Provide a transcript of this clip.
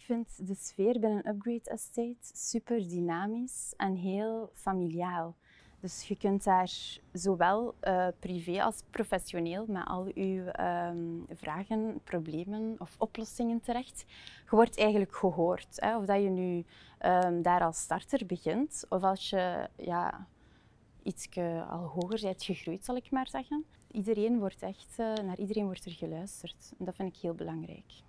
Ik vind de sfeer binnen Upgrade Estate super dynamisch en heel familiaal. Dus je kunt daar zowel eh, privé als professioneel met al uw ehm, vragen, problemen of oplossingen terecht. Je wordt eigenlijk gehoord. Hè? Of dat je nu ehm, daar als starter begint of als je ja, iets al hoger bent gegroeid, zal ik maar zeggen. Iedereen wordt echt, eh, naar iedereen wordt er geluisterd. En dat vind ik heel belangrijk.